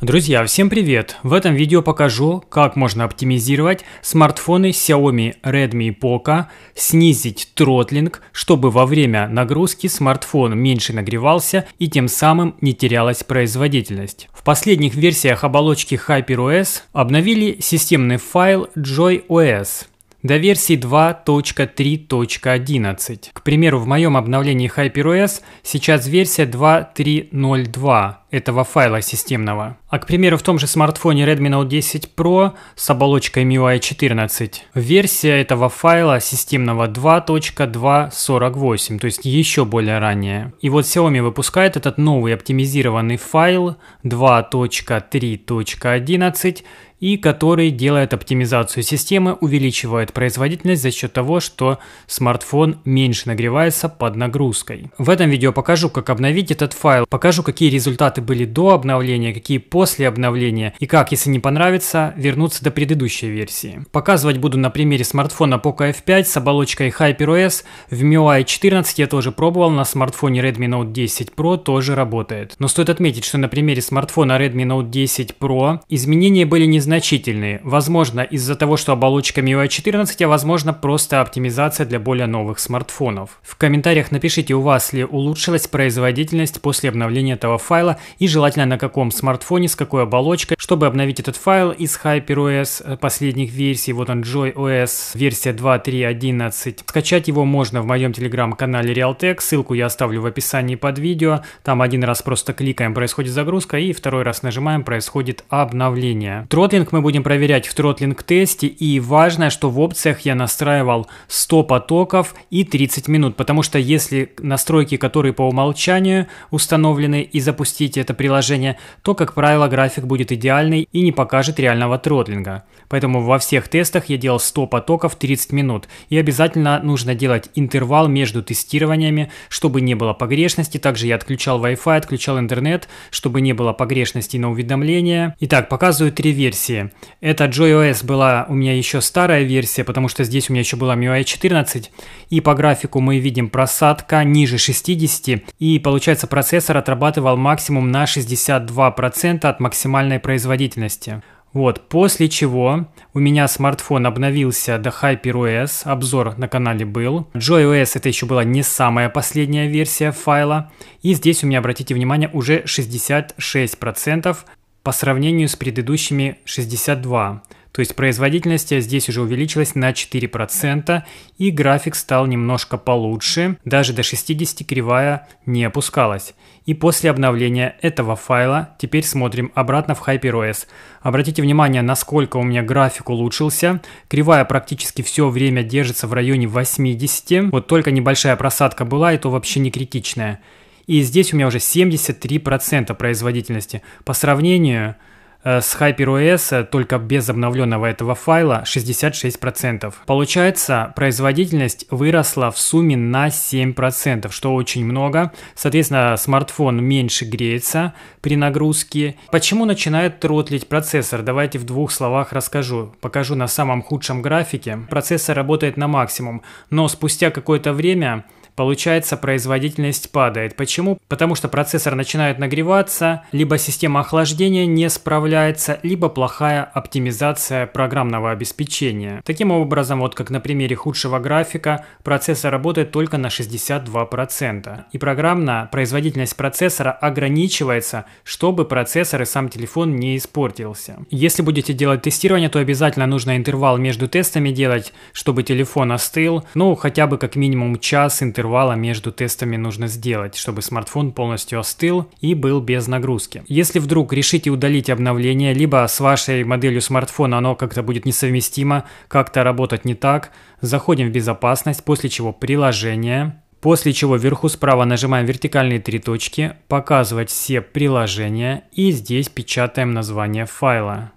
Друзья, всем привет! В этом видео покажу, как можно оптимизировать смартфоны Xiaomi Redmi Poco, снизить тротлинг, чтобы во время нагрузки смартфон меньше нагревался и тем самым не терялась производительность. В последних версиях оболочки HyperOS обновили системный файл JoyOS до версии 2.3.11. К примеру, в моем обновлении HyperOS сейчас версия 2.3.02 этого файла системного. А к примеру, в том же смартфоне Redmi Note 10 Pro с оболочкой MIUI 14 версия этого файла системного 2.248, то есть еще более ранняя. И вот Xiaomi выпускает этот новый оптимизированный файл 2.3.11 и который делает оптимизацию системы, увеличивает производительность за счет того, что смартфон меньше нагревается под нагрузкой. В этом видео покажу, как обновить этот файл, покажу, какие результаты были до обновления, какие после обновления и как, если не понравится, вернуться до предыдущей версии. Показывать буду на примере смартфона Poco F5 с оболочкой HyperOS. В MIUI 14 я тоже пробовал, на смартфоне Redmi Note 10 Pro тоже работает. Но стоит отметить, что на примере смартфона Redmi Note 10 Pro изменения были незначительные значительные. Возможно, из-за того, что оболочка MIUI 14, а возможно, просто оптимизация для более новых смартфонов. В комментариях напишите, у вас ли улучшилась производительность после обновления этого файла и желательно на каком смартфоне, с какой оболочкой. Чтобы обновить этот файл из HyperOS э, последних версий, вот он JoyOS версия 2.3.11, скачать его можно в моем телеграм-канале Realtek, ссылку я оставлю в описании под видео. Там один раз просто кликаем, происходит загрузка, и второй раз нажимаем, происходит обновление. Тротлин Тротлинг мы будем проверять в тротлинг-тесте. И важно, что в опциях я настраивал 100 потоков и 30 минут. Потому что если настройки, которые по умолчанию установлены и запустите это приложение, то, как правило, график будет идеальный и не покажет реального тротлинга. Поэтому во всех тестах я делал 100 потоков 30 минут. И обязательно нужно делать интервал между тестированиями, чтобы не было погрешности. Также я отключал Wi-Fi, отключал интернет, чтобы не было погрешности на уведомления. Итак, показываю три версии версии. Это JOS была у меня еще старая версия, потому что здесь у меня еще была MIUI 14. И по графику мы видим просадка ниже 60. И получается процессор отрабатывал максимум на 62% от максимальной производительности. Вот, после чего у меня смартфон обновился до HyperOS, обзор на канале был. JOS это еще была не самая последняя версия файла. И здесь у меня, обратите внимание, уже 66% по сравнению с предыдущими 62. То есть производительность здесь уже увеличилась на 4%, и график стал немножко получше, даже до 60 кривая не опускалась. И после обновления этого файла теперь смотрим обратно в HyperOS. Обратите внимание, насколько у меня график улучшился. Кривая практически все время держится в районе 80, вот только небольшая просадка была, и то вообще не критичная. И здесь у меня уже 73% производительности. По сравнению э, с HyperOS, э, только без обновленного этого файла, 66%. Получается, производительность выросла в сумме на 7%, что очень много. Соответственно, смартфон меньше греется при нагрузке. Почему начинает тротлить процессор? Давайте в двух словах расскажу. Покажу на самом худшем графике. Процессор работает на максимум, но спустя какое-то время получается производительность падает. Почему? Потому что процессор начинает нагреваться, либо система охлаждения не справляется, либо плохая оптимизация программного обеспечения. Таким образом, вот как на примере худшего графика, процессор работает только на 62%. И программно производительность процессора ограничивается, чтобы процессор и сам телефон не испортился. Если будете делать тестирование, то обязательно нужно интервал между тестами делать, чтобы телефон остыл, ну хотя бы как минимум час интервал интервала между тестами нужно сделать, чтобы смартфон полностью остыл и был без нагрузки. Если вдруг решите удалить обновление, либо с вашей моделью смартфона оно как-то будет несовместимо, как-то работать не так, заходим в безопасность, после чего приложение, После чего вверху справа нажимаем вертикальные три точки, показывать все приложения и здесь печатаем название файла.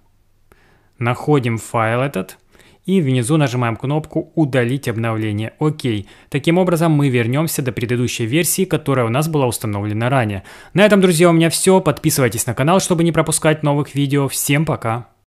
Находим файл этот – и внизу нажимаем кнопку «Удалить обновление». Окей. Таким образом мы вернемся до предыдущей версии, которая у нас была установлена ранее. На этом, друзья, у меня все. Подписывайтесь на канал, чтобы не пропускать новых видео. Всем пока!